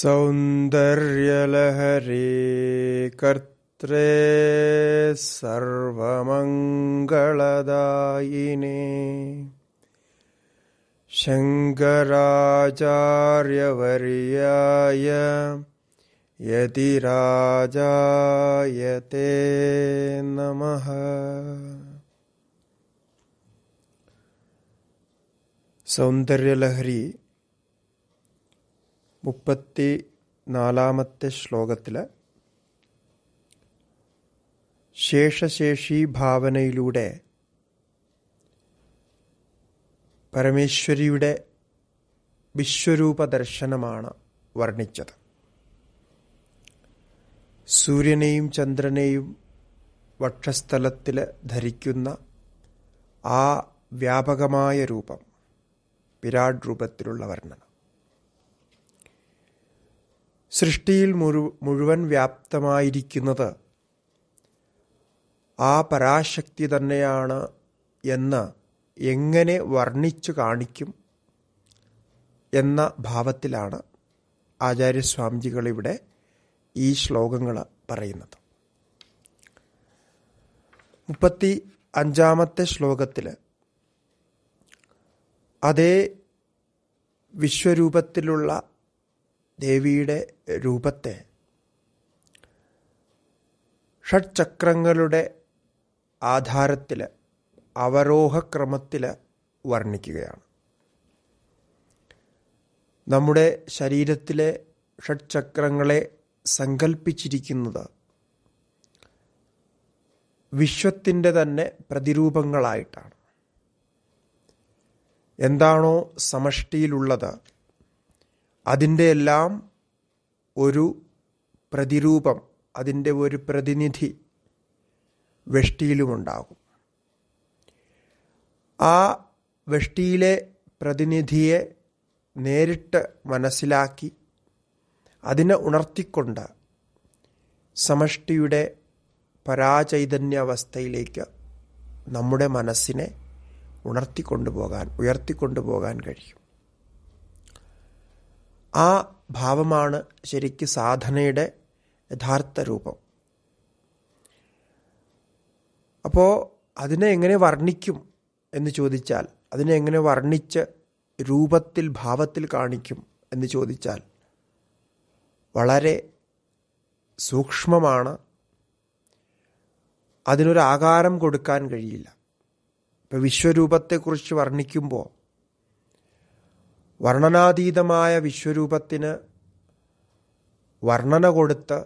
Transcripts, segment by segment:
सौंदर्यलहरी कर्त्रे सर्वमङ्गलदायिने शङ्कराचार्यवर्याय यतिराजायते नमः सौन्दर्यलहरी മുപ്പത്തി നാലാമത്തെ ശ്ലോകത്തിൽ ശേഷശേഷി ഭാവനയിലൂടെ പരമേശ്വരിയുടെ വിശ്വരൂപ ദർശനമാണ് വർണ്ണിച്ചത് സൂര്യനെയും ചന്ദ്രനെയും വക്ഷസ്ഥലത്തിൽ ധരിക്കുന്ന ആ വ്യാപകമായ രൂപം വിരാട് രൂപത്തിലുള്ള വർണ്ണന സൃഷ്ടിയിൽ മുഴു മുഴുവൻ വ്യാപ്തമായിരിക്കുന്നത് ആ പരാശക്തി തന്നെയാണ് എന്ന് എങ്ങനെ വർണ്ണിച്ചു കാണിക്കും എന്ന ഭാവത്തിലാണ് ആചാര്യസ്വാമിജികൾ ഇവിടെ ഈ ശ്ലോകങ്ങൾ പറയുന്നത് മുപ്പത്തി അഞ്ചാമത്തെ ശ്ലോകത്തിൽ അതേ വിശ്വരൂപത്തിലുള്ള ദേവിയുടെ രൂപത്തെ ഷഡ്ചക്രങ്ങളുടെ ആധാരത്തിൽ അവരോഹക്രമത്തിൽ വർണ്ണിക്കുകയാണ് നമ്മുടെ ശരീരത്തിലെ ഷഡ്ചക്രങ്ങളെ സങ്കല്പിച്ചിരിക്കുന്നത് വിശ്വത്തിൻ്റെ തന്നെ പ്രതിരൂപങ്ങളായിട്ടാണ് എന്താണോ സമഷ്ടിയിലുള്ളത് അതിൻ്റെ എല്ലാം ഒരു പ്രതിരൂപം അതിൻ്റെ ഒരു പ്രതിനിധി വെഷ്ടിയിലുമുണ്ടാകും ആ വെഷ്ടിയിലെ പ്രതിനിധിയെ നേരിട്ട് മനസ്സിലാക്കി അതിനെ ഉണർത്തിക്കൊണ്ട് സമഷ്ടിയുടെ പരാചൈതന്യാവസ്ഥയിലേക്ക് നമ്മുടെ മനസ്സിനെ ഉണർത്തിക്കൊണ്ടുപോകാൻ ഉയർത്തിക്കൊണ്ടുപോകാൻ കഴിയും ആ ഭാവമാണ് ശരിക്ക് സാധനയുടെ യഥാർത്ഥ രൂപം അപ്പോൾ അതിനെ എങ്ങനെ വർണ്ണിക്കും എന്ന് ചോദിച്ചാൽ അതിനെ എങ്ങനെ വർണ്ണിച്ച് രൂപത്തിൽ ഭാവത്തിൽ കാണിക്കും എന്ന് ചോദിച്ചാൽ വളരെ സൂക്ഷ്മമാണ് അതിനൊരു ആകാരം കൊടുക്കാൻ കഴിയില്ല ഇപ്പോൾ വിശ്വരൂപത്തെക്കുറിച്ച് വർണ്ണിക്കുമ്പോൾ വർണ്ണനാതീതമായ വിശ്വരൂപത്തിന് വർണ്ണന കൊടുത്ത്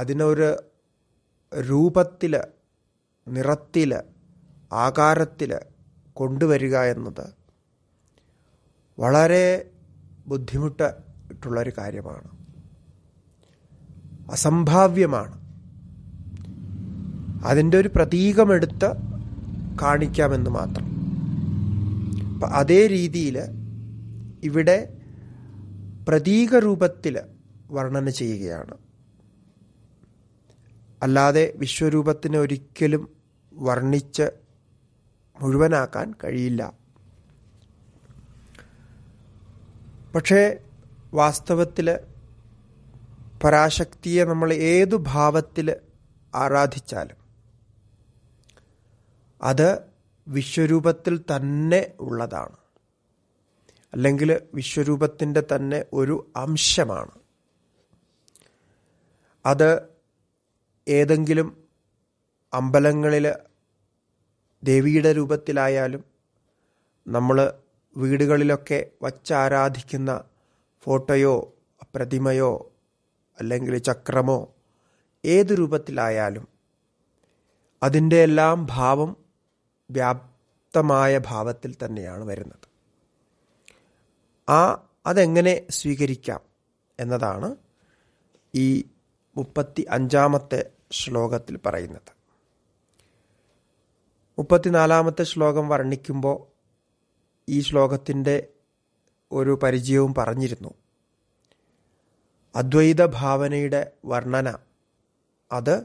അതിനൊരു രൂപത്തിൽ നിറത്തിൽ ആകാരത്തിൽ കൊണ്ടുവരിക എന്നത് വളരെ ബുദ്ധിമുട്ടായിട്ടുള്ളൊരു കാര്യമാണ് അസംഭാവ്യമാണ് അതിൻ്റെ ഒരു പ്രതീകമെടുത്ത് കാണിക്കാമെന്ന് മാത്രം അപ്പം അതേ രീതിയിൽ ഇവിടെ പ്രതീകരൂപത്തിൽ വർണ്ണന ചെയ്യുകയാണ് അല്ലാതെ വിശ്വരൂപത്തിന് ഒരിക്കലും വർണ്ണിച്ച് മുഴുവനാക്കാൻ കഴിയില്ല പക്ഷേ വാസ്തവത്തിൽ പരാശക്തിയെ നമ്മൾ ഏതു ഭാവത്തിൽ ആരാധിച്ചാലും അത് വിശ്വരൂപത്തിൽ തന്നെ ഉള്ളതാണ് അല്ലെങ്കിൽ വിശ്വരൂപത്തിൻ്റെ തന്നെ ഒരു അംശമാണ് അത് ഏതെങ്കിലും അമ്പലങ്ങളിൽ ദേവിയുടെ രൂപത്തിലായാലും നമ്മൾ വീടുകളിലൊക്കെ വച്ചാരാധിക്കുന്ന ഫോട്ടോയോ പ്രതിമയോ അല്ലെങ്കിൽ ചക്രമോ ഏത് രൂപത്തിലായാലും അതിൻ്റെ എല്ലാം ഭാവം വ്യാപ്തമായ ഭാവത്തിൽ തന്നെയാണ് വരുന്നത് ആ അതെങ്ങനെ സ്വീകരിക്കാം എന്നതാണ് ഈ മുപ്പത്തി അഞ്ചാമത്തെ ശ്ലോകത്തിൽ പറയുന്നത് മുപ്പത്തിനാലാമത്തെ ശ്ലോകം വർണ്ണിക്കുമ്പോൾ ഈ ശ്ലോകത്തിൻ്റെ ഒരു പരിചയവും പറഞ്ഞിരുന്നു അദ്വൈത ഭാവനയുടെ വർണ്ണന അത്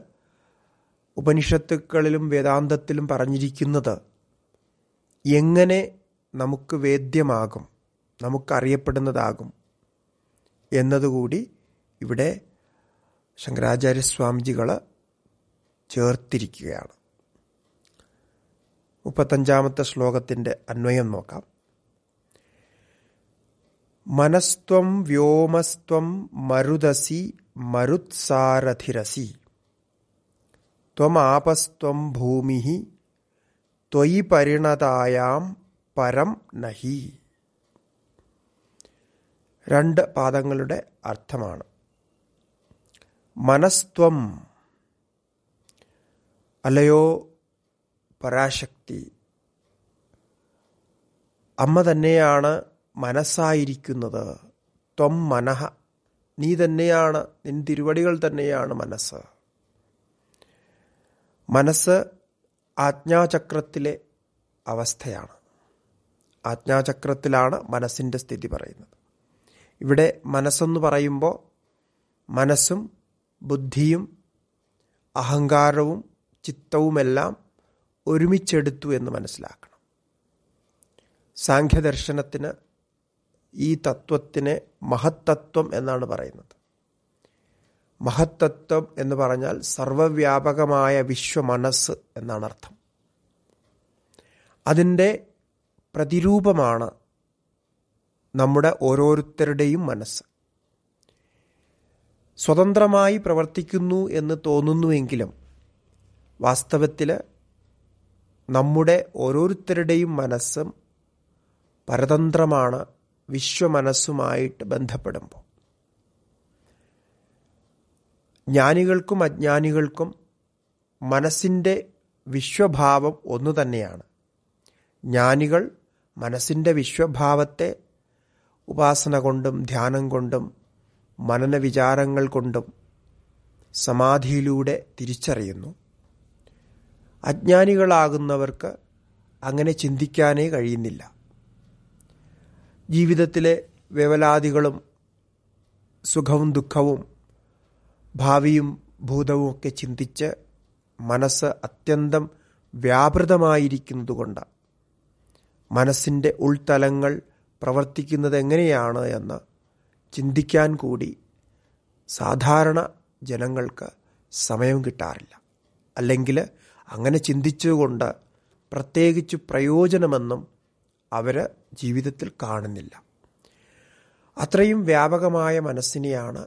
ഉപനിഷത്തുക്കളിലും വേദാന്തത്തിലും പറഞ്ഞിരിക്കുന്നത് എങ്ങനെ നമുക്ക് വേദ്യമാകും നമുക്കറിയപ്പെടുന്നതാകും എന്നതുകൂടി ഇവിടെ ശങ്കരാചാര്യസ്വാമിജികൾ ചേർത്തിരിക്കുകയാണ് മുപ്പത്തഞ്ചാമത്തെ ശ്ലോകത്തിൻ്റെ അന്വയം നോക്കാം മനസ്ത്വം വ്യോമസ്ത്വം മരുദസി മരുത്സാരഥിരസി ത്വമാപസ്ത്വം ഭൂമി ത്വയി പരിണതായാം പരം നഹി രണ്ട് പാദങ്ങളുടെ അർത്ഥമാണ് മനസ്ത്വം അല്ലയോ പരാശക്തി അമ്മ തന്നെയാണ് മനസ്സായിരിക്കുന്നത് ത്വം മനഃ നീ തന്നെയാണ് നിൻ തിരുവടികൾ തന്നെയാണ് മനസ്സ് മനസ്സ് ആജ്ഞാചക്രത്തിലെ അവസ്ഥയാണ് ആജ്ഞാചക്രത്തിലാണ് മനസ്സിൻ്റെ സ്ഥിതി പറയുന്നത് ഇവിടെ മനസ്സെന്ന് പറയുമ്പോൾ മനസ്സും ബുദ്ധിയും അഹങ്കാരവും ചിത്തവുമെല്ലാം ഒരുമിച്ചെടുത്തു എന്ന് മനസ്സിലാക്കണം സാഖ്യദർശനത്തിന് ഈ തത്വത്തിനെ മഹത്തത്വം എന്നാണ് പറയുന്നത് മഹത്തത്വം എന്ന് പറഞ്ഞാൽ സർവവ്യാപകമായ മനസ്സ് എന്നാണ് അർത്ഥം അതിൻ്റെ പ്രതിരൂപമാണ് നമ്മുടെ ഓരോരുത്തരുടെയും മനസ്സ് സ്വതന്ത്രമായി പ്രവർത്തിക്കുന്നു എന്ന് തോന്നുന്നുവെങ്കിലും വാസ്തവത്തിൽ നമ്മുടെ ഓരോരുത്തരുടെയും മനസ്സും പരതന്ത്രമാണ് വിശ്വമനസ്സുമായിട്ട് ബന്ധപ്പെടുമ്പോൾ ജ്ഞാനികൾക്കും അജ്ഞാനികൾക്കും മനസ്സിൻ്റെ വിശ്വഭാവം ഒന്നു തന്നെയാണ് ജ്ഞാനികൾ മനസ്സിൻ്റെ വിശ്വഭാവത്തെ ഉപാസന കൊണ്ടും ധ്യാനം കൊണ്ടും മനന വിചാരങ്ങൾ കൊണ്ടും സമാധിയിലൂടെ തിരിച്ചറിയുന്നു അജ്ഞാനികളാകുന്നവർക്ക് അങ്ങനെ ചിന്തിക്കാനേ കഴിയുന്നില്ല ജീവിതത്തിലെ വേവലാദികളും സുഖവും ദുഃഖവും ഭാവിയും ഭൂതവും ഒക്കെ ചിന്തിച്ച് മനസ്സ് അത്യന്തം വ്യാപൃതമായിരിക്കുന്നതുകൊണ്ട് മനസ്സിൻ്റെ ഉൾത്തലങ്ങൾ പ്രവർത്തിക്കുന്നത് എങ്ങനെയാണ് എന്ന് ചിന്തിക്കാൻ കൂടി സാധാരണ ജനങ്ങൾക്ക് സമയം കിട്ടാറില്ല അല്ലെങ്കിൽ അങ്ങനെ ചിന്തിച്ചുകൊണ്ട് പ്രത്യേകിച്ച് പ്രയോജനമെന്നും അവർ ജീവിതത്തിൽ കാണുന്നില്ല അത്രയും വ്യാപകമായ മനസ്സിനെയാണ്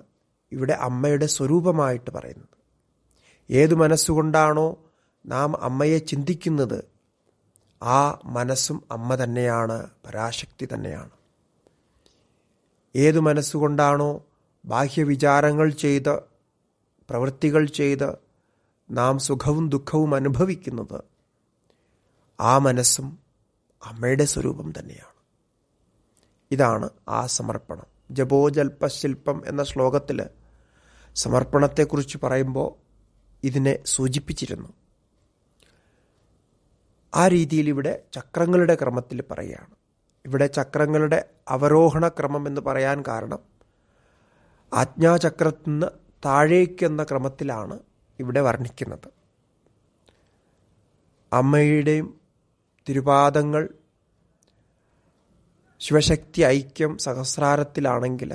ഇവിടെ അമ്മയുടെ സ്വരൂപമായിട്ട് പറയുന്നത് ഏതു മനസ്സുകൊണ്ടാണോ നാം അമ്മയെ ചിന്തിക്കുന്നത് ആ മനസ്സും അമ്മ തന്നെയാണ് പരാശക്തി തന്നെയാണ് ഏതു മനസ്സുകൊണ്ടാണോ ബാഹ്യവിചാരങ്ങൾ ചെയ്ത് പ്രവൃത്തികൾ ചെയ്ത് നാം സുഖവും ദുഃഖവും അനുഭവിക്കുന്നത് ആ മനസ്സും അമ്മയുടെ സ്വരൂപം തന്നെയാണ് ഇതാണ് ആ സമർപ്പണം ജപോജൽപ ശില്പം എന്ന ശ്ലോകത്തിൽ സമർപ്പണത്തെക്കുറിച്ച് പറയുമ്പോൾ ഇതിനെ സൂചിപ്പിച്ചിരുന്നു ആ രീതിയിൽ ഇവിടെ ചക്രങ്ങളുടെ ക്രമത്തിൽ പറയുകയാണ് ഇവിടെ ചക്രങ്ങളുടെ അവരോഹണ ക്രമം എന്ന് പറയാൻ കാരണം ആജ്ഞാചക്രത്തിൽ നിന്ന് താഴേക്കെന്ന ക്രമത്തിലാണ് ഇവിടെ വർണ്ണിക്കുന്നത് അമ്മയുടെയും തിരുപാദങ്ങൾ ശിവശക്തി ഐക്യം സഹസ്രാരത്തിലാണെങ്കിൽ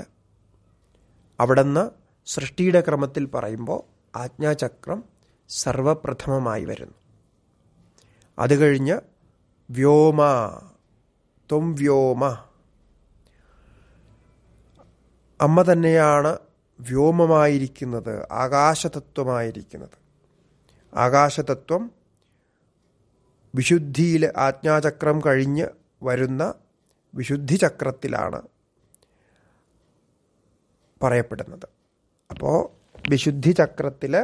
അവിടുന്ന് സൃഷ്ടിയുടെ ക്രമത്തിൽ പറയുമ്പോൾ ആജ്ഞാചക്രം സർവപ്രഥമമായി വരുന്നു അത് കഴിഞ്ഞ് വ്യോമ ത്വം വ്യോമ അമ്മ തന്നെയാണ് വ്യോമമായിരിക്കുന്നത് ആകാശതത്വമായിരിക്കുന്നത് ആകാശതത്വം വിശുദ്ധിയിൽ ആജ്ഞാചക്രം കഴിഞ്ഞ് വരുന്ന വിശുദ്ധി ചക്രത്തിലാണ് പറയപ്പെടുന്നത് അപ്പോൾ വിശുദ്ധി ചക്രത്തിൽ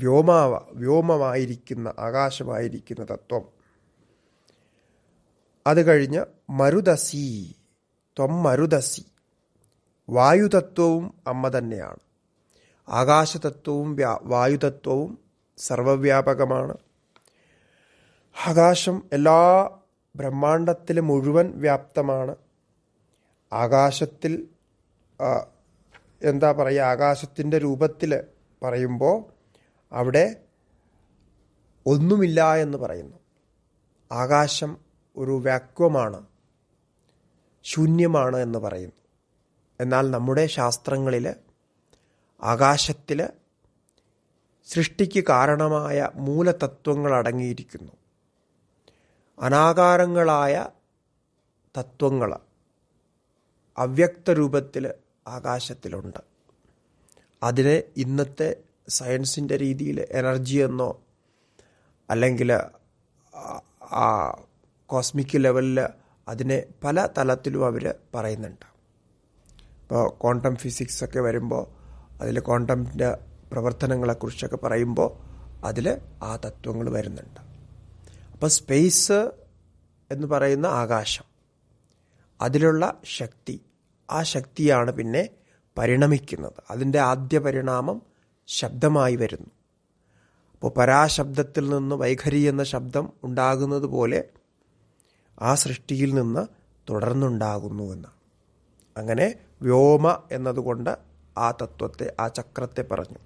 വ്യോമാവ വ്യോമമായിരിക്കുന്ന ആകാശമായിരിക്കുന്ന തത്വം അത് കഴിഞ്ഞ് മരുദസി ത്വം മരുദസി വായുതത്വവും അമ്മ തന്നെയാണ് ആകാശതത്വവും വ്യാ വായുതത്വവും സർവവ്യാപകമാണ് ആകാശം എല്ലാ ബ്രഹ്മാണ്ടത്തിലും മുഴുവൻ വ്യാപ്തമാണ് ആകാശത്തിൽ എന്താ പറയുക ആകാശത്തിൻ്റെ രൂപത്തിൽ പറയുമ്പോൾ അവിടെ ഒന്നുമില്ല എന്ന് പറയുന്നു ആകാശം ഒരു വാക്വമാണ് ശൂന്യമാണ് എന്ന് പറയുന്നു എന്നാൽ നമ്മുടെ ശാസ്ത്രങ്ങളിൽ ആകാശത്തിൽ സൃഷ്ടിക്ക് കാരണമായ മൂലതത്വങ്ങൾ അടങ്ങിയിരിക്കുന്നു അനാകാരങ്ങളായ തത്വങ്ങൾ അവ്യക്ത രൂപത്തിൽ ആകാശത്തിലുണ്ട് അതിനെ ഇന്നത്തെ സയൻസിൻ്റെ രീതിയിൽ എനർജി എന്നോ അല്ലെങ്കിൽ ആ കോസ്മിക് ലെവലിൽ അതിനെ പല തലത്തിലും അവർ പറയുന്നുണ്ട് ഇപ്പോൾ ക്വാണ്ടം ഫിസിക്സ് ഒക്കെ വരുമ്പോൾ അതിൽ ക്വാണ്ടമിൻ്റെ പ്രവർത്തനങ്ങളെക്കുറിച്ചൊക്കെ പറയുമ്പോൾ അതിൽ ആ തത്വങ്ങൾ വരുന്നുണ്ട് അപ്പോൾ സ്പേസ് എന്ന് പറയുന്ന ആകാശം അതിലുള്ള ശക്തി ആ ശക്തിയാണ് പിന്നെ പരിണമിക്കുന്നത് അതിൻ്റെ ആദ്യ പരിണാമം ശബ്ദമായി വരുന്നു അപ്പോൾ പരാശബ്ദത്തിൽ നിന്ന് വൈഖരി എന്ന ശബ്ദം ഉണ്ടാകുന്നത് പോലെ ആ സൃഷ്ടിയിൽ നിന്ന് തുടർന്നുണ്ടാകുന്നു എന്നാണ് അങ്ങനെ വ്യോമ എന്നതുകൊണ്ട് ആ തത്വത്തെ ആ ചക്രത്തെ പറഞ്ഞു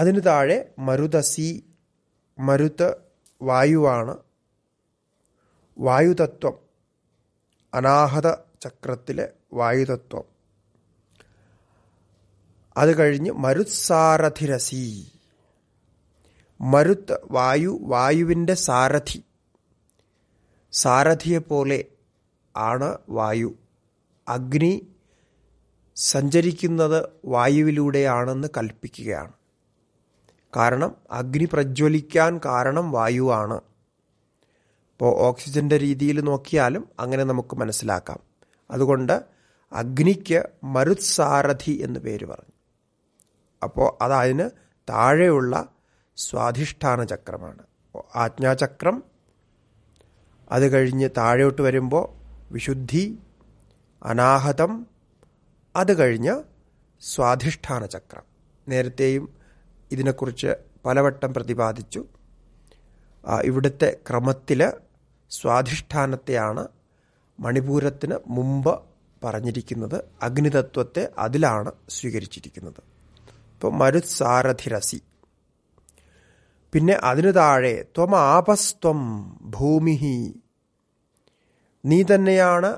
അതിനു താഴെ മരുതസി മരുത് വായുവാണ് വായുതത്വം അനാഹത ചക്രത്തിലെ വായുതത്വം അത് കഴിഞ്ഞ് മരുത്സാരഥിരസി മരുത്ത് വായു വായുവിൻ്റെ സാരഥി സാരഥിയെപ്പോലെ ആണ് വായു അഗ്നി സഞ്ചരിക്കുന്നത് വായുവിലൂടെയാണെന്ന് കൽപ്പിക്കുകയാണ് കാരണം അഗ്നി പ്രജ്വലിക്കാൻ കാരണം വായുവാണ് ഇപ്പോൾ ഓക്സിജൻ്റെ രീതിയിൽ നോക്കിയാലും അങ്ങനെ നമുക്ക് മനസ്സിലാക്കാം അതുകൊണ്ട് അഗ്നിക്ക് മരുത്സാരഥി എന്ന് പേര് പറഞ്ഞു അപ്പോൾ അതതിന് താഴെയുള്ള സ്വാധിഷ്ഠാന ചക്രമാണ് ആജ്ഞാചക്രം അത് കഴിഞ്ഞ് താഴോട്ട് വരുമ്പോൾ വിശുദ്ധി അനാഹതം അത് കഴിഞ്ഞ് സ്വാധിഷ്ഠാന ചക്രം നേരത്തെയും ഇതിനെക്കുറിച്ച് പലവട്ടം പ്രതിപാദിച്ചു ഇവിടുത്തെ ക്രമത്തിൽ സ്വാധിഷ്ഠാനത്തെയാണ് മണിപൂരത്തിന് മുമ്പ് പറഞ്ഞിരിക്കുന്നത് അഗ്നിതത്വത്തെ അതിലാണ് സ്വീകരിച്ചിരിക്കുന്നത് ഇപ്പോൾ മരുത്സാരഥിരസി പിന്നെ അതിനു താഴെ ത്വം ആപസ്ത്വം ഭൂമിഹി നീ തന്നെയാണ്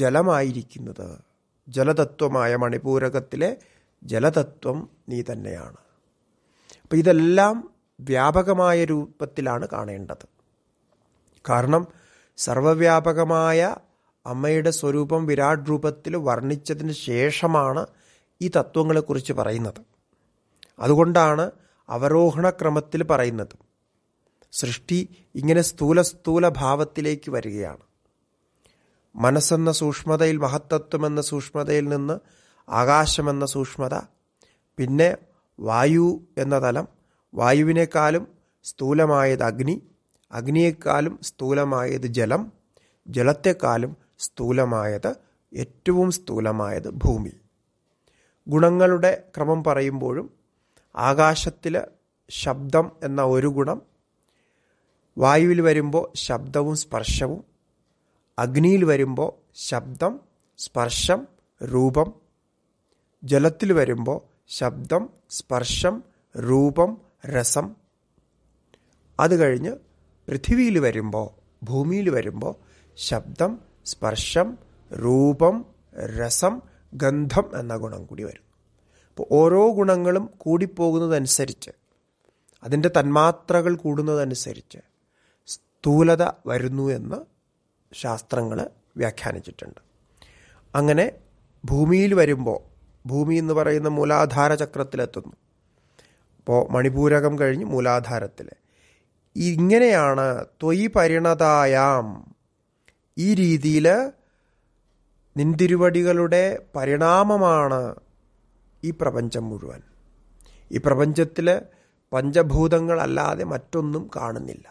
ജലമായിരിക്കുന്നത് ജലതത്വമായ മണിപൂരകത്തിലെ ജലതത്വം നീ തന്നെയാണ് അപ്പം ഇതെല്ലാം വ്യാപകമായ രൂപത്തിലാണ് കാണേണ്ടത് കാരണം സർവവ്യാപകമായ അമ്മയുടെ സ്വരൂപം വിരാട് രൂപത്തിൽ വർണ്ണിച്ചതിന് ശേഷമാണ് ഈ തത്വങ്ങളെക്കുറിച്ച് പറയുന്നത് അതുകൊണ്ടാണ് ക്രമത്തിൽ പറയുന്നത് സൃഷ്ടി ഇങ്ങനെ സ്ഥൂല സ്ഥൂല ഭാവത്തിലേക്ക് വരികയാണ് മനസ്സെന്ന സൂക്ഷ്മതയിൽ മഹത്തത്വമെന്ന സൂക്ഷ്മതയിൽ നിന്ന് ആകാശമെന്ന സൂക്ഷ്മത പിന്നെ വായു എന്ന തലം വായുവിനേക്കാളും സ്ഥൂലമായത് അഗ്നി അഗ്നിയേക്കാളും സ്ഥൂലമായത് ജലം ജലത്തെക്കാളും സ്ഥൂലമായത് ഏറ്റവും സ്ഥൂലമായത് ഭൂമി ഗുണങ്ങളുടെ ക്രമം പറയുമ്പോഴും ആകാശത്തിൽ ശബ്ദം എന്ന ഒരു ഗുണം വായുവിൽ വരുമ്പോൾ ശബ്ദവും സ്പർശവും അഗ്നിയിൽ വരുമ്പോൾ ശബ്ദം സ്പർശം രൂപം ജലത്തിൽ വരുമ്പോൾ ശബ്ദം സ്പർശം രൂപം രസം അത് കഴിഞ്ഞ് പൃഥിവിയിൽ വരുമ്പോൾ ഭൂമിയിൽ വരുമ്പോൾ ശബ്ദം സ്പർശം രൂപം രസം ഗന്ധം എന്ന ഗുണം കൂടി വരും അപ്പോൾ ഓരോ ഗുണങ്ങളും കൂടിപ്പോകുന്നതനുസരിച്ച് അതിൻ്റെ തന്മാത്രകൾ കൂടുന്നതനുസരിച്ച് സ്ഥൂലത വരുന്നു എന്ന് ശാസ്ത്രങ്ങൾ വ്യാഖ്യാനിച്ചിട്ടുണ്ട് അങ്ങനെ ഭൂമിയിൽ വരുമ്പോൾ ഭൂമി എന്ന് പറയുന്ന മൂലാധാര ചക്രത്തിലെത്തുന്നു അപ്പോൾ മണിപൂരകം കഴിഞ്ഞ് മൂലാധാരത്തിൽ ഇങ്ങനെയാണ് ത്വയി പരിണതായാം ഈ രീതിയിൽ നിന്തിരുവടികളുടെ പരിണാമമാണ് ഈ പ്രപഞ്ചം മുഴുവൻ ഈ പ്രപഞ്ചത്തിൽ പഞ്ചഭൂതങ്ങളല്ലാതെ മറ്റൊന്നും കാണുന്നില്ല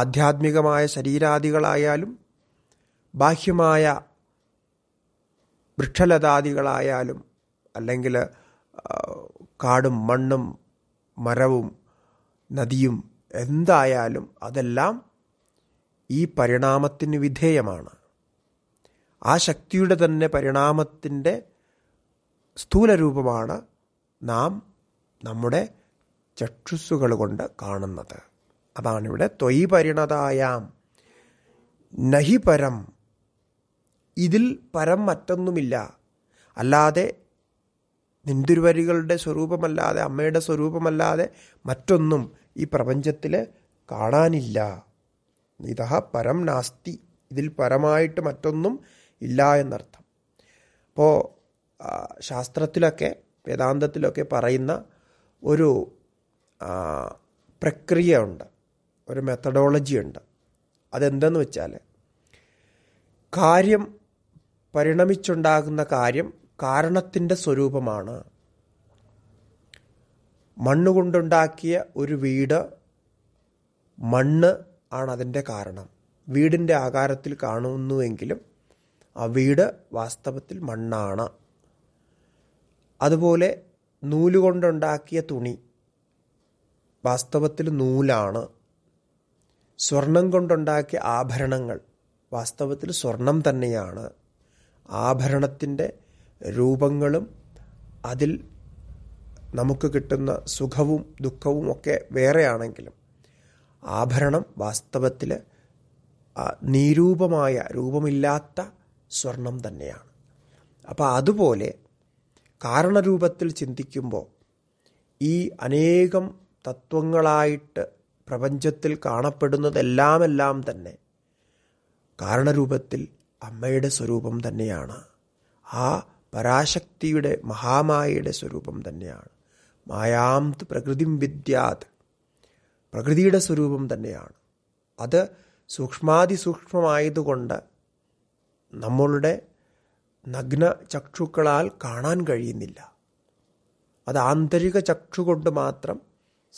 ആധ്യാത്മികമായ ശരീരാദികളായാലും ബാഹ്യമായ വൃക്ഷലതാദികളായാലും അല്ലെങ്കിൽ കാടും മണ്ണും മരവും നദിയും എന്തായാലും അതെല്ലാം ഈ പരിണാമത്തിന് വിധേയമാണ് ആ ശക്തിയുടെ തന്നെ പരിണാമത്തിൻ്റെ സ്ഥൂലരൂപമാണ് നാം നമ്മുടെ ചക്ഷുസ്സുകൾ കൊണ്ട് കാണുന്നത് അതാണിവിടെ തൊയ് പരിണതായാം നഹി പരം ഇതിൽ പരം മറ്റൊന്നുമില്ല അല്ലാതെ നിന്തിരുവരികളുടെ സ്വരൂപമല്ലാതെ അമ്മയുടെ സ്വരൂപമല്ലാതെ മറ്റൊന്നും ഈ പ്രപഞ്ചത്തിൽ കാണാനില്ല ഇതഹ പരം നാസ്തി ഇതിൽ പരമായിട്ട് മറ്റൊന്നും ഇല്ല എന്നർത്ഥം അപ്പോൾ ശാസ്ത്രത്തിലൊക്കെ വേദാന്തത്തിലൊക്കെ പറയുന്ന ഒരു പ്രക്രിയ ഉണ്ട് ഒരു മെത്തഡോളജി ഉണ്ട് അതെന്തെന്ന് വെച്ചാൽ കാര്യം പരിണമിച്ചുണ്ടാകുന്ന കാര്യം കാരണത്തിൻ്റെ സ്വരൂപമാണ് മണ്ണ് കൊണ്ടുണ്ടാക്കിയ ഒരു വീട് മണ്ണ് ആണ് അതിൻ്റെ കാരണം വീടിൻ്റെ ആകാരത്തിൽ കാണുന്നുവെങ്കിലും ആ വീട് വാസ്തവത്തിൽ മണ്ണാണ് അതുപോലെ നൂലുകൊണ്ടുണ്ടാക്കിയ തുണി വാസ്തവത്തിൽ നൂലാണ് സ്വർണം കൊണ്ടുണ്ടാക്കിയ ആഭരണങ്ങൾ വാസ്തവത്തിൽ സ്വർണം തന്നെയാണ് ആഭരണത്തിൻ്റെ രൂപങ്ങളും അതിൽ നമുക്ക് കിട്ടുന്ന സുഖവും ദുഃഖവും ഒക്കെ വേറെയാണെങ്കിലും ആഭരണം വാസ്തവത്തിൽ നിരൂപമായ രൂപമില്ലാത്ത സ്വർണം തന്നെയാണ് അപ്പോൾ അതുപോലെ കാരണരൂപത്തിൽ ചിന്തിക്കുമ്പോൾ ഈ അനേകം തത്വങ്ങളായിട്ട് പ്രപഞ്ചത്തിൽ കാണപ്പെടുന്നതെല്ലാമെല്ലാം തന്നെ കാരണരൂപത്തിൽ അമ്മയുടെ സ്വരൂപം തന്നെയാണ് ആ പരാശക്തിയുടെ മഹാമായയുടെ സ്വരൂപം തന്നെയാണ് മായാം പ്രകൃതിം വിദ്യാത് പ്രകൃതിയുടെ സ്വരൂപം തന്നെയാണ് അത് സൂക്ഷ്മാതിസൂക്ഷ്മമായതുകൊണ്ട് നമ്മളുടെ നഗ്ന ചക്ഷുക്കളാൽ കാണാൻ കഴിയുന്നില്ല അത് ആന്തരിക ചക്ഷുകൊണ്ട് മാത്രം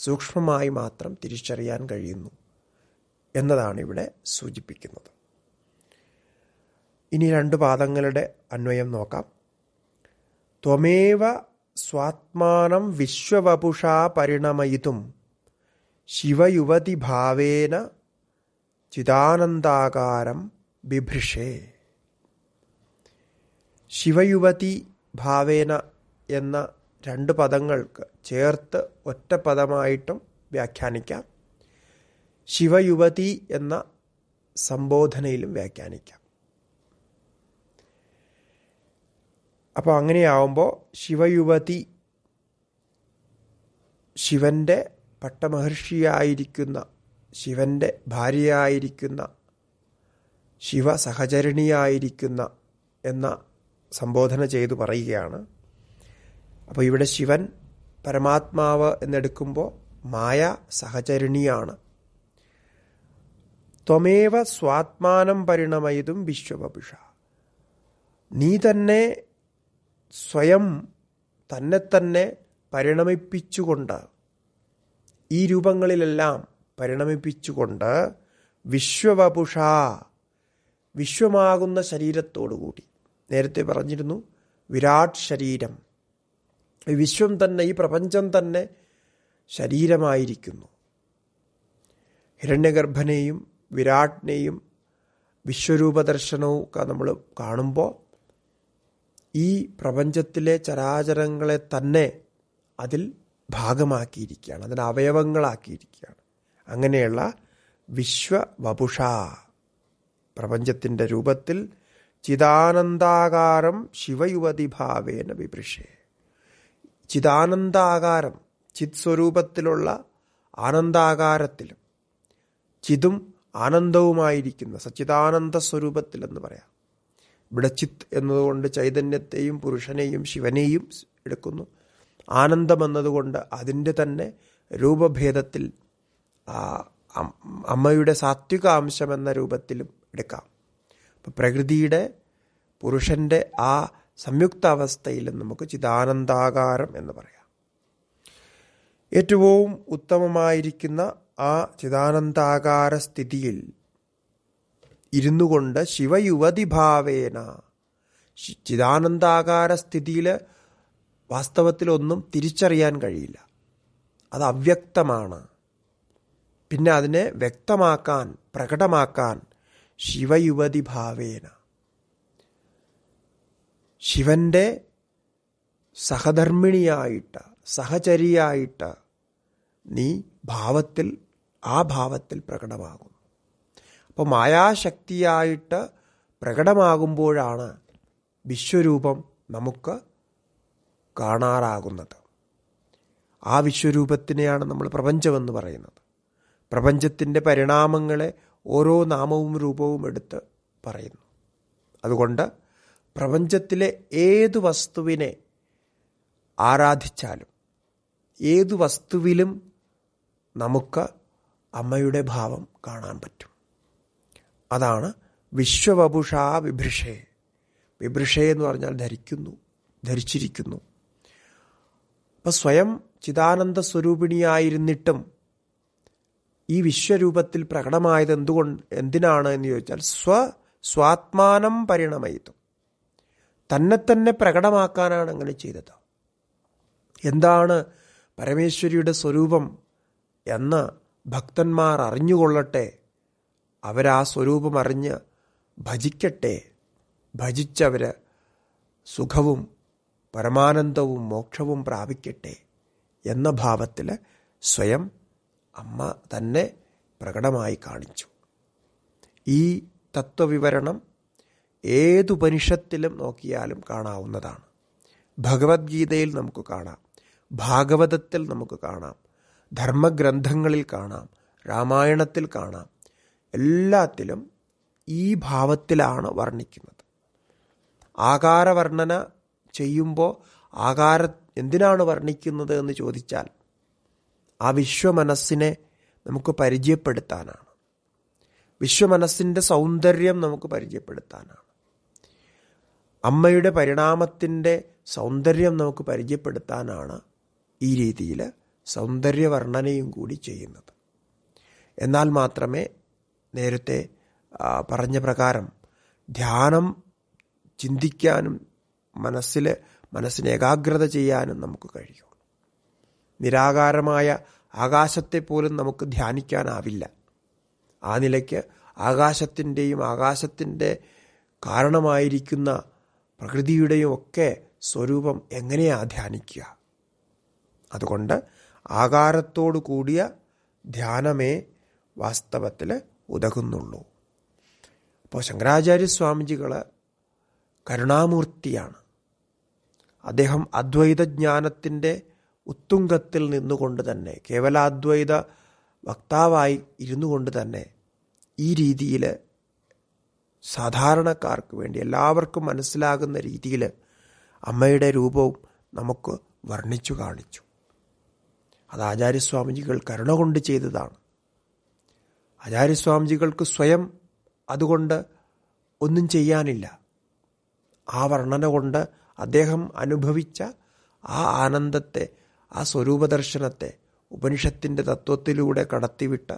സൂക്ഷ്മമായി മാത്രം തിരിച്ചറിയാൻ കഴിയുന്നു എന്നതാണ് ഇവിടെ സൂചിപ്പിക്കുന്നത് ഇനി രണ്ട് പാദങ്ങളുടെ അന്വയം നോക്കാം ത്വമേവ സ്വാത്മാനം വിശ്വവപുഷാ പരിണമയിതും ശിവയുവതി ഭാവേന ചിദാനന്ദാകാരം ബിഭൃഷേ ശിവയുവതി ഭാവേന എന്ന രണ്ട് പദങ്ങൾക്ക് ചേർത്ത് ഒറ്റ പദമായിട്ടും വ്യാഖ്യാനിക്കാം ശിവയുവതി എന്ന സംബോധനയിലും വ്യാഖ്യാനിക്കാം അപ്പോൾ അങ്ങനെയാവുമ്പോൾ ശിവയുവതി ശിവൻ്റെ പട്ടമഹർഷിയായിരിക്കുന്ന ശിവൻ്റെ ഭാര്യയായിരിക്കുന്ന ശിവ സഹചരണിയായിരിക്കുന്ന എന്ന സംബോധന ചെയ്തു പറയുകയാണ് അപ്പോൾ ഇവിടെ ശിവൻ പരമാത്മാവ് എന്നെടുക്കുമ്പോൾ മായ സഹചരിണിയാണ് ത്വമേവ സ്വാത്മാനം പരിണമയതും വിശ്വപുഷ നീ തന്നെ സ്വയം തന്നെ തന്നെ പരിണമിപ്പിച്ചുകൊണ്ട് ഈ രൂപങ്ങളിലെല്ലാം പരിണമിപ്പിച്ചുകൊണ്ട് വിശ്വവപുഷ വിശ്വമാകുന്ന ശരീരത്തോടുകൂടി നേരത്തെ പറഞ്ഞിരുന്നു വിരാട് ശരീരം ഈ വിശ്വം തന്നെ ഈ പ്രപഞ്ചം തന്നെ ശരീരമായിരിക്കുന്നു ഹിരണ്യഗർഭനെയും വിരാട്ടിനെയും വിശ്വരൂപദർശനവും നമ്മൾ കാണുമ്പോൾ ഈ പ്രപഞ്ചത്തിലെ ചരാചരങ്ങളെ തന്നെ അതിൽ ഭാഗമാക്കിയിരിക്കുകയാണ് അതിന് അവയവങ്ങളാക്കിയിരിക്കുകയാണ് അങ്ങനെയുള്ള വിശ്വവപുഷ പ്രപഞ്ചത്തിൻ്റെ രൂപത്തിൽ ചിദാനന്ദാകാരം ശിവയുവതി ഭാവേന വിപൃഷേ ചിദാനന്ദാകാരം ചിത് സ്വരൂപത്തിലുള്ള ആനന്ദാകാരത്തിലും ചിതും ആനന്ദവുമായിരിക്കുന്ന സച്ചിദാനന്ദ എന്ന് പറയാം ഇവിടെ ചിത്ത് എന്നതുകൊണ്ട് ചൈതന്യത്തെയും പുരുഷനെയും ശിവനെയും എടുക്കുന്നു ആനന്ദം എന്നതുകൊണ്ട് അതിൻ്റെ തന്നെ രൂപഭേദത്തിൽ അമ്മയുടെ സാത്വികാംശം എന്ന രൂപത്തിലും എടുക്കാം പ്രകൃതിയുടെ പുരുഷൻ്റെ ആ സംയുക്താവസ്ഥയിൽ നമുക്ക് ചിദാനന്ദാകാരം എന്ന് പറയാം ഏറ്റവും ഉത്തമമായിരിക്കുന്ന ആ ചിദാനന്ദാകാര സ്ഥിതിയിൽ ഇരുന്നു കൊണ്ട് ശിവയുവതിഭാവേന ചിദാനന്ദാകാര സ്ഥിതിയിൽ വാസ്തവത്തിലൊന്നും തിരിച്ചറിയാൻ കഴിയില്ല അത് അവ്യക്തമാണ് പിന്നെ അതിനെ വ്യക്തമാക്കാൻ പ്രകടമാക്കാൻ ശിവയുവതി ഭാവേന ശിവന്റെ സഹധർമ്മിണിയായിട്ട് സഹചരിയായിട്ട് നീ ഭാവത്തിൽ ആ ഭാവത്തിൽ പ്രകടമാകും അപ്പോൾ മായാശക്തിയായിട്ട് പ്രകടമാകുമ്പോഴാണ് വിശ്വരൂപം നമുക്ക് കാണാറാകുന്നത് ആ വിശ്വരൂപത്തിനെയാണ് നമ്മൾ പ്രപഞ്ചമെന്ന് പറയുന്നത് പ്രപഞ്ചത്തിൻ്റെ പരിണാമങ്ങളെ ഓരോ നാമവും രൂപവും എടുത്ത് പറയുന്നു അതുകൊണ്ട് പ്രപഞ്ചത്തിലെ ഏതു വസ്തുവിനെ ആരാധിച്ചാലും ഏതു വസ്തുവിലും നമുക്ക് അമ്മയുടെ ഭാവം കാണാൻ പറ്റും അതാണ് വിശ്വവപുഷ വിഭൃഷേ വിഭൃഷേ എന്ന് പറഞ്ഞാൽ ധരിക്കുന്നു ധരിച്ചിരിക്കുന്നു അപ്പം സ്വയം ചിദാനന്ദ സ്വരൂപിണിയായിരുന്നിട്ടും ഈ വിശ്വരൂപത്തിൽ പ്രകടമായത് എന്തുകൊണ്ട് എന്തിനാണ് എന്ന് ചോദിച്ചാൽ സ്വ സ്വാത്മാനം പരിണമയിത്തും തന്നെ തന്നെ പ്രകടമാക്കാനാണ് അങ്ങനെ ചെയ്തത് എന്താണ് പരമേശ്വരിയുടെ സ്വരൂപം എന്ന് ഭക്തന്മാർ അറിഞ്ഞുകൊള്ളട്ടെ അവരാ സ്വരൂപം അറിഞ്ഞ് ഭജിക്കട്ടെ ഭജിച്ചവർ സുഖവും പരമാനന്ദവും മോക്ഷവും പ്രാപിക്കട്ടെ എന്ന ഭാവത്തിൽ സ്വയം അമ്മ തന്നെ പ്രകടമായി കാണിച്ചു ഈ തത്വവിവരണം ഏതുപനിഷത്തിലും നോക്കിയാലും കാണാവുന്നതാണ് ഭഗവത്ഗീതയിൽ നമുക്ക് കാണാം ഭാഗവതത്തിൽ നമുക്ക് കാണാം ധർമ്മഗ്രന്ഥങ്ങളിൽ കാണാം രാമായണത്തിൽ കാണാം എല്ലാത്തിലും ഈ ഭാവത്തിലാണ് വർണ്ണിക്കുന്നത് ആകാരവർണ്ണന ചെയ്യുമ്പോൾ ആകാര എന്തിനാണ് വർണ്ണിക്കുന്നത് എന്ന് ചോദിച്ചാൽ ആ വിശ്വമനസ്സിനെ നമുക്ക് പരിചയപ്പെടുത്താനാണ് വിശ്വമനസ്സിൻ്റെ സൗന്ദര്യം നമുക്ക് പരിചയപ്പെടുത്താനാണ് അമ്മയുടെ പരിണാമത്തിൻ്റെ സൗന്ദര്യം നമുക്ക് പരിചയപ്പെടുത്താനാണ് ഈ രീതിയിൽ സൗന്ദര്യവർണ്ണനയും കൂടി ചെയ്യുന്നത് എന്നാൽ മാത്രമേ നേരത്തെ പറഞ്ഞ പ്രകാരം ധ്യാനം ചിന്തിക്കാനും മനസ്സിൽ മനസ്സിനെ ഏകാഗ്രത ചെയ്യാനും നമുക്ക് കഴിയൂ നിരാകാരമായ ആകാശത്തെപ്പോലും നമുക്ക് ധ്യാനിക്കാനാവില്ല ആ നിലയ്ക്ക് ആകാശത്തിൻ്റെയും ആകാശത്തിൻ്റെ കാരണമായിരിക്കുന്ന പ്രകൃതിയുടെയും ഒക്കെ സ്വരൂപം എങ്ങനെയാണ് ധ്യാനിക്കുക അതുകൊണ്ട് ആകാരത്തോടു കൂടിയ ധ്യാനമേ വാസ്തവത്തിൽ ഉതകുന്നുള്ളൂ അപ്പോൾ ശങ്കരാചാര്യസ്വാമിജികൾ കരുണാമൂർത്തിയാണ് അദ്ദേഹം അദ്വൈതജ്ഞാനത്തിൻ്റെ ഉത്തുംഗത്തിൽ നിന്നുകൊണ്ട് തന്നെ കേവലാദ്വൈത വക്താവായി ഇരുന്നു കൊണ്ട് തന്നെ ഈ രീതിയിൽ സാധാരണക്കാർക്ക് വേണ്ടി എല്ലാവർക്കും മനസ്സിലാകുന്ന രീതിയിൽ അമ്മയുടെ രൂപവും നമുക്ക് വർണ്ണിച്ചു കാണിച്ചു അത് ആചാര്യസ്വാമിജികൾ കരുണ കൊണ്ട് ചെയ്തതാണ് ആചാര്യസ്വാമിജികൾക്ക് സ്വയം അതുകൊണ്ട് ഒന്നും ചെയ്യാനില്ല ആ വർണ്ണന കൊണ്ട് അദ്ദേഹം അനുഭവിച്ച ആ ആനന്ദത്തെ ആ സ്വരൂപദർശനത്തെ ഉപനിഷത്തിൻ്റെ തത്വത്തിലൂടെ കടത്തിവിട്ട്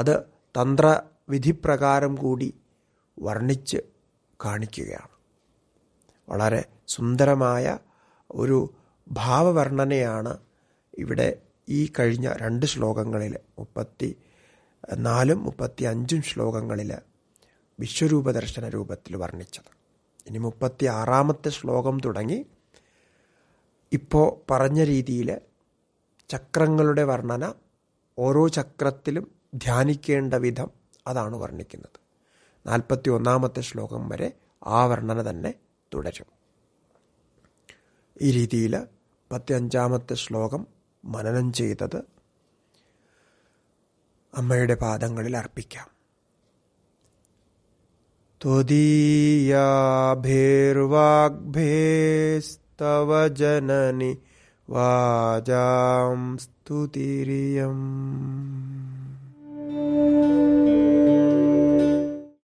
അത് തന്ത്രവിധിപ്രകാരം കൂടി വർണ്ണിച്ച് കാണിക്കുകയാണ് വളരെ സുന്ദരമായ ഒരു ഭാവവർണ്ണനയാണ് ഇവിടെ ഈ കഴിഞ്ഞ രണ്ട് ശ്ലോകങ്ങളിൽ മുപ്പത്തി നാലും മുപ്പത്തി അഞ്ചും ശ്ലോകങ്ങളിൽ വിശ്വരൂപദർശന രൂപത്തിൽ വർണ്ണിച്ചത് ഇനി മുപ്പത്തി ആറാമത്തെ ശ്ലോകം തുടങ്ങി ഇപ്പോൾ പറഞ്ഞ രീതിയിൽ ചക്രങ്ങളുടെ വർണ്ണന ഓരോ ചക്രത്തിലും ധ്യാനിക്കേണ്ട വിധം അതാണ് വർണ്ണിക്കുന്നത് നാൽപ്പത്തി ഒന്നാമത്തെ ശ്ലോകം വരെ ആ വർണ്ണന തന്നെ തുടരും ഈ രീതിയിൽ പത്തിയഞ്ചാമത്തെ ശ്ലോകം മനനം ചെയ്തത് അമ്മയുടെ പാദങ്ങളിൽ അർപ്പിക്കാം ത്വദീയാഭേർവാഗ്ഭേസ് तव जननि वाजां स्तुतिरियम्